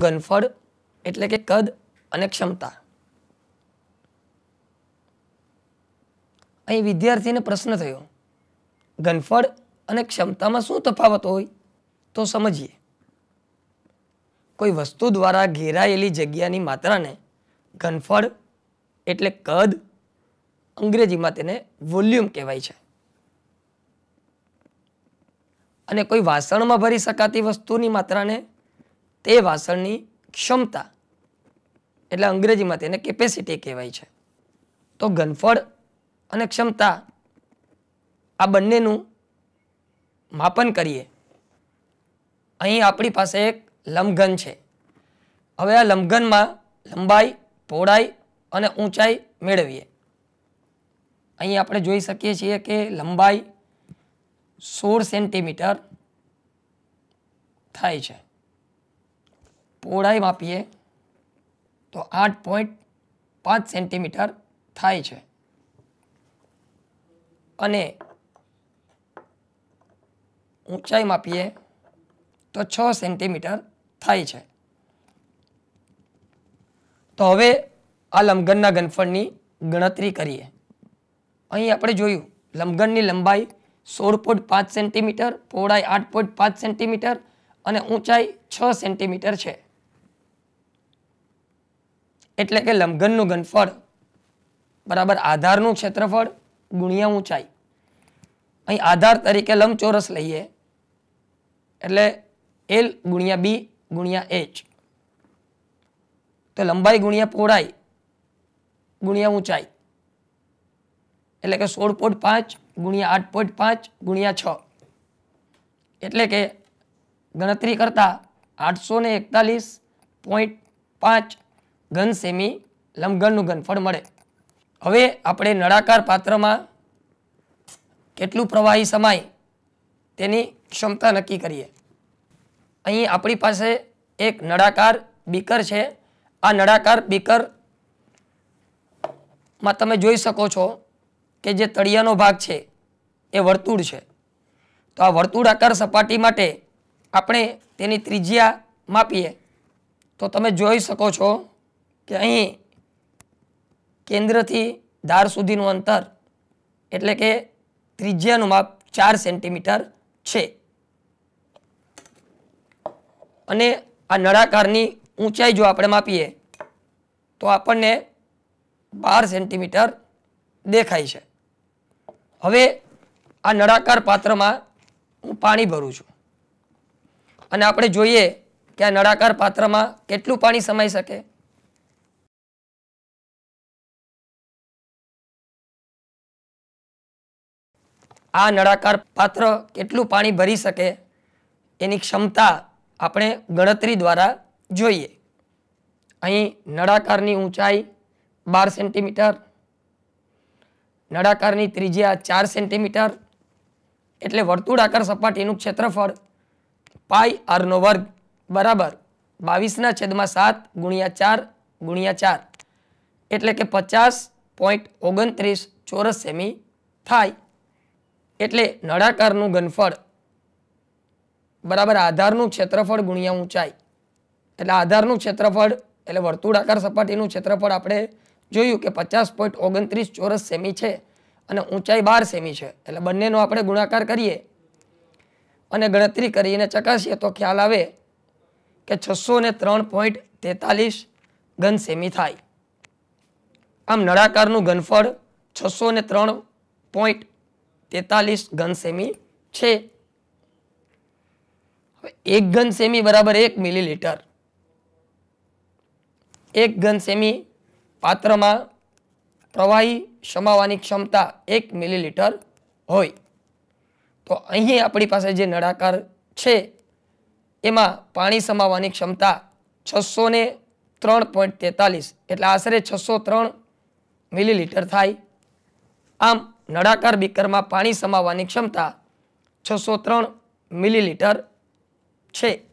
ઘનફળ એટલે કે કદ અને ક્ષમતા અહીં વિદ્યાર્થીને પ્રશ્ન થયો ઘનફળ અને ક્ષમતામાં શું તફાવત હોય તો સમજીએ કોઈ વસ્તુ દ્વારા ઘેરાયેલી જગ્યાની માત્રાને ઘનફળ એટલે કદ અંગ્રેજીમાં તેને વોલ્યુમ કહેવાય છે અને કોઈ વાસણમાં ભરી શકાતી વસ્તુની માત્રાને તે વાસણની ક્ષમતા એટલે અંગ્રેજીમાં તેને કેપેસિટી કહેવાય છે તો ઘનફળ અને ક્ષમતા આ બંનેનું માપન કરીએ અહીં આપણી પાસે એક લંબઘન છે હવે આ લંબઘનમાં લંબાઈ પહોળાઈ અને ઊંચાઈ મેળવીએ અહીં આપણે જોઈ શકીએ છીએ કે લંબાઈ સોળ સેન્ટીમીટર થાય છે પહોળાઈ માપીએ તો આઠ પોઈન્ટ પાંચ સેન્ટીમીટર થાય છે અને ઊંચાઈ માપીએ તો છ સેન્ટીમીટર થાય છે તો હવે આ લંબગનના ગનફળની ગણતરી કરીએ અહીં આપણે જોયું લંબગનની લંબાઈ સોળ પોઈન્ટ પાંચ સેન્ટીમીટર પહોળાઈ આઠ પોઈન્ટ પાંચ સેન્ટીમીટર અને ઊંચાઈ છ સેન્ટીમીટર છે એટલે કે લંબઘનનું ઘનફળ બરાબર આધારનું ક્ષેત્રફળ ગુણ્યા ઊંચાઈ અહીં આધાર તરીકે લંબચોરસ લઈએ એટલે એલ ગુણ્યા બી ગુણ્યા એચ તો લંબાઈ ગુણ્યા પહોળાઈ ગુણ્યા ઊંચાઈ એટલે કે સોળ પોઈન્ટ પાંચ ગુણ્યા આઠ પોઈન્ટ પાંચ ગુણ્યા છ એટલે કે ગણતરી કરતા આઠસો એકતાલીસ પોઈન્ટ પાંચ ઘન સેમી લંબઘનનું ઘનફળ મળે હવે આપણે નળાકાર પાત્રમાં કેટલું પ્રવાહી સમાય તેની ક્ષમતા નક્કી કરીએ અહીં આપણી પાસે એક નળાકાર બીકર છે આ નળાકાર બીકરમાં તમે જોઈ શકો છો કે જે તળિયાનો ભાગ છે એ વર્તુળ છે તો આ વર્તુળ આકાર સપાટી માટે આપણે તેની ત્રિજ્યા માપીએ તો તમે જોઈ શકો છો કે અહીં કેન્દ્રથી ધાર સુધીનું અંતર એટલે કે ત્રિજ્યાનું માપ ચાર સેન્ટીમીટર છે અને આ નળાકારની ઊંચાઈ જો આપણે માપીએ તો આપણને બાર સેન્ટીમીટર દેખાય છે હવે આ નળાકાર પાત્રમાં હું પાણી ભરું છું અને આપણે જોઈએ કે આ નળાકાર પાત્રમાં કેટલું પાણી સમાઈ શકે આ નળાકાર પાત્ર કેટલું પાણી ભરી શકે એની ક્ષમતા આપણે ગણતરી દ્વારા જોઈએ અહીં નળાકારની ઊંચાઈ બાર સેન્ટીમીટર નળાકારની ત્રિજ્યા ચાર સેન્ટીમીટર એટલે વર્તુળાકાર સપાટીનું ક્ષેત્રફળ પાઈ આરનો વર્ગ બરાબર બાવીસના છેદમાં સાત ગુણ્યા ચાર ગુણ્યા ચાર એટલે કે પચાસ પોઈન્ટ ઓગણત્રીસ ચોરસ સેમી થાય એટલે નળાકારનું ઘનફળ બરાબર આધારનું ક્ષેત્રફળ ગુણ્યા ઊંચાઈ એટલે આધારનું ક્ષેત્રફળ એટલે વર્તુળાકાર સપાટીનું ક્ષેત્રફળ આપણે જોયું કે પચાસ પોઈન્ટ ઓગણત્રીસ ચોરસ સેમી છે અને ઊંચાઈ બાર સેમી છે એટલે બંનેનો આપણે ગુણાકાર કરીએ અને ગણતરી કરીને ચકાસીએ તો ખ્યાલ આવે કે છસો ને ત્રણ પોઈન્ટ તેતાલીસ ઘન સેમી થાય આમ નળાકારનું ઘનફળ છસો ને ત્રણ પોઈન્ટ તેતાલીસ ઘન સેમી છે એક ઘન સેમી બરાબર એક મિલીલીટર એક ઘન સેમી પાત્રમાં પ્રવાહી સમાવાની ક્ષમતા એક મિલીલીટર હોય તો અહીં આપણી પાસે જે નળાકાર છે એમાં પાણી સમાવાની ક્ષમતા છસો ને ત્રણ પોઈન્ટ તેતાલીસ એટલે આશરે છસો ત્રણ મિલીલીટર થાય આમ નળાકાર બીકરમાં પાણી સમાવવાની ક્ષમતા છસો ત્રણ મિલીલીટર છે